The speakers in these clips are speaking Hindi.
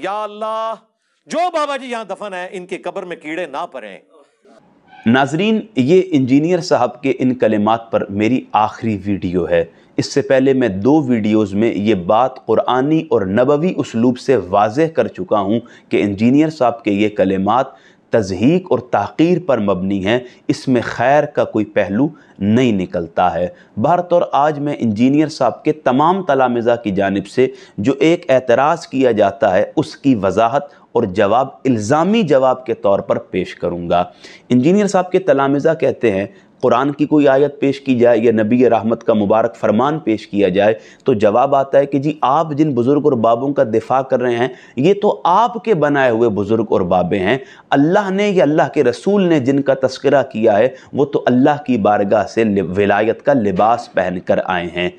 या अल्लाह जो बाबा जी यहां दफन है इनके कब्र में कीड़े ना पड़े नाजरीन ये इंजीनियर साहब के इन कलिमात पर मेरी आखिरी वीडियो है इससे पहले मैं दो वीडियोस में ये बात क़ुरानी और नबवी उसलूब से वाजह कर चुका हूँ कि इंजीनियर साहब के ये कलिमात तजहीक और तहकीर पर मबनी हैं इसमें खैर का कोई पहलू नहीं निकलता है और आज मैं इंजीनियर साहब के तमाम तलामज़ा की जानब से जो एक एतराज़ किया जाता है उसकी वजाहत और जवाब इल्ज़ामी जवाब के तौर पर पेश करूँगा इंजीनियर साहब के तलामज़ा कहते हैं कुरान की कोई आयत पेश की जाए या नबी रहमत का मुबारक फरमान पेश किया जाए तो जवाब आता है कि जी आप जिन बुज़ुर्ग और बाबों का दिफा कर रहे हैं ये तो आपके बनाए हुए बुज़ुर्ग और बाबे हैं अल्लाह ने या अल्लाह के रसूल ने जिनका तस्करा किया है वो तो अल्लाह की बारगाह से विलायत का लिबास पहन कर आए हैं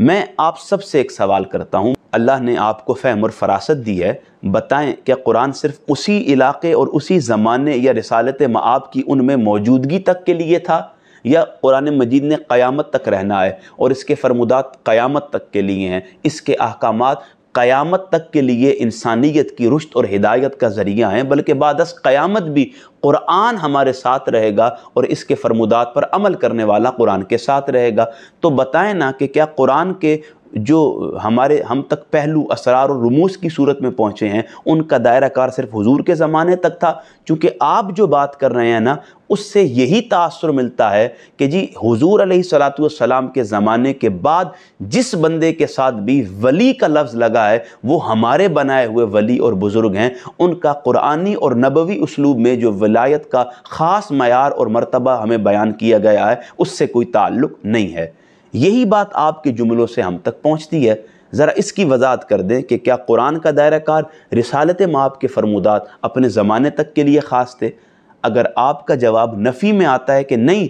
मैं आप सबसे एक सवाल करता हूँ अल्लाह ने आपको फ़हम और फरासत दी है बताएं क्या कुरान सिर्फ उसी इलाके और उसी ज़माने या रसालत मआब की उनमें मौजूदगी तक के लिए था या कुरान मजीद ने क़यामत तक रहना है और इसके फरमुदात क़यामत तक के लिए हैं इसके अहकाम क़यामत तक के लिए इंसानियत की रुश्त और हिदायत का ज़रिया हैं बल्कि बादस क़यामत भी क़ुरान हमारे साथ रहेगा और इसके फरमुदात पर अमल करने वाला कुरान के साथ रहेगा तो बताएं ना कि क्या कुरान के जो हमारे हम तक पहलू असरार और रमूस की सूरत में पहुँचे हैं उनका दायरा कार सिर्फ हुजूर के ज़माने तक था चूँकि आप जो बात कर रहे हैं ना उससे यही तासर मिलता है कि जी हुजूर सलातम के ज़माने के बाद जिस बंदे के साथ भी वली का लफ्ज़ लगा है वो हमारे बनाए हुए वली और बुज़ुर्ग हैं उनका क़ुरानी और नबवी उसलूब में जो वलायत का ख़ास मैार और मरतबा हमें बयान किया गया है उससे कोई ताल्लुक़ नहीं है यही बात आपके जुमलों से हम तक पहुँचती है ज़रा इसकी वजाहत कर दें कि क्या कुरान का दायरा कार रिसालत माप के फरमूदात अपने ज़माने तक के लिए ख़ास थे अगर आपका जवाब नफ़ी में आता है कि नहीं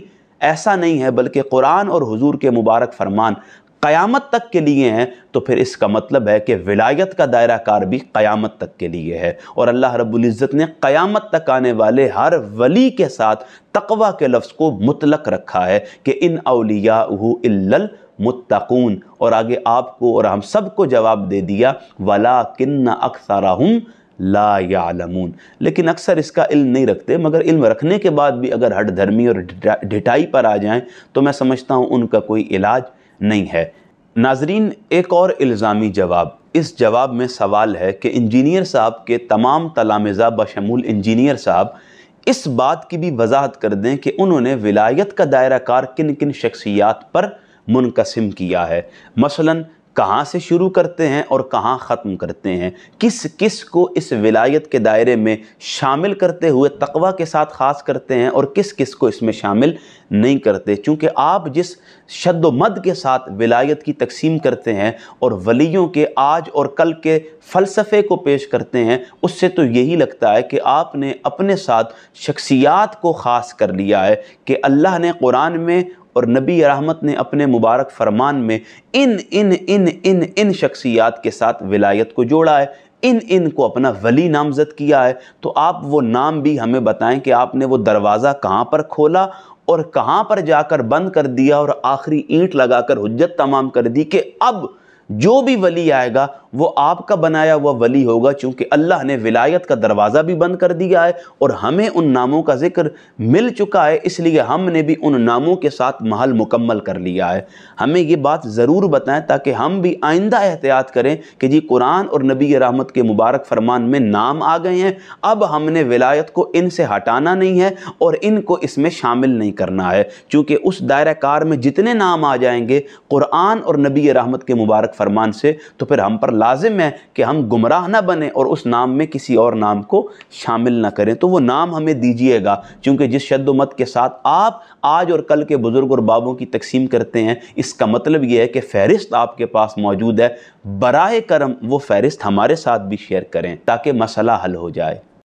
ऐसा नहीं है बल्कि कुरान और हुजूर के मुबारक फरमान क़यामत तक के लिए हैं तो फिर इसका मतलब है कि विलायत का दायरा कार भी क़यामत तक के लिए है और अल्लाह रबुल्ज़त ने क़यामत तक आने वाले हर वली के साथ तकवा के लफ्ज़ को मुतलक रखा है कि इन अलिया मुतकून और आगे आपको और हम सबको जवाब दे दिया वला किन्ना अक्सारा ला यालमून लेकिन अक्सर इसका इल्म नहीं रखते मगर इल्म रखने के बाद भी अगर हट धर्मी और ढिटाई पर आ जाएं तो मैं समझता हूँ उनका कोई इलाज नहीं है नाजरीन एक और इल्ज़ामी जवाब इस जवाब में सवाल है कि इंजीनियर साहब के तमाम तलामज़ा बशमूल इंजीनियर साहब इस बात की भी वजाहत कर दें कि उन्होंने विलायत का दायरा कार किन किन शख्सियात पर मुनकसम किया है मसलन कहाँ से शुरू करते हैं और कहाँ ख़त्म करते हैं किस किस को इस विलायत के दायरे में शामिल करते हुए तकवा के साथ ख़ास करते हैं और किस किस को इसमें शामिल नहीं करते चूँकि आप जिस शद मद के साथ विलायत की तकसीम करते हैं और वलियों के आज और कल के फ़लसफ़े को पेश करते हैं उससे तो यही लगता है कि आपने अपने साथ शख्सियात को ख़ास कर लिया है कि अल्लाह ने कुरान में और नबी रहमत ने अपने मुबारक फरमान में इन इन इन इन इन शख्सियात के साथ विलायत को जोड़ा है इन इन को अपना वली नामज़द किया है तो आप वो नाम भी हमें बताएं कि आपने वो दरवाज़ा कहाँ पर खोला और कहाँ पर जाकर बंद कर दिया और आखिरी ईंट लगाकर हजत तमाम कर दी कि अब जो भी वली आएगा वो आपका बनाया हुआ वली होगा क्योंकि अल्लाह ने विलायत का दरवाज़ा भी बंद कर दिया है और हमें उन नामों का जिक्र मिल चुका है इसलिए हमने भी उन नामों के साथ महल मुकम्मल कर लिया है हमें ये बात ज़रूर बताएं ताकि हम भी आइंदा एहतियात करें कि जी कुरान और नबी रहमत के मुबारक फरमान में नाम आ गए हैं अब हमने विलायत को इनसे हटाना नहीं है और इनको इसमें शामिल नहीं करना है चूँकि उस दायरा कार में जितने नाम आ जाएंगे कुरान और नबी रहमत के मुबारक फरमान से तो फिर हम पर लाजिम है कि हम गुमराह ना बने और उस नाम में किसी और नाम को शामिल ना करें तो वो नाम हमें दीजिएगा क्योंकि जिस शद्दमत के साथ आप आज और कल के बुज़ुर्ग और बाबों की तकसीम करते हैं इसका मतलब ये है कि फ़हरिस्त आपके पास मौजूद है बरए करम वो फ़हरिस्त हमारे साथ भी शेयर करें ताकि मसला हल हो जाए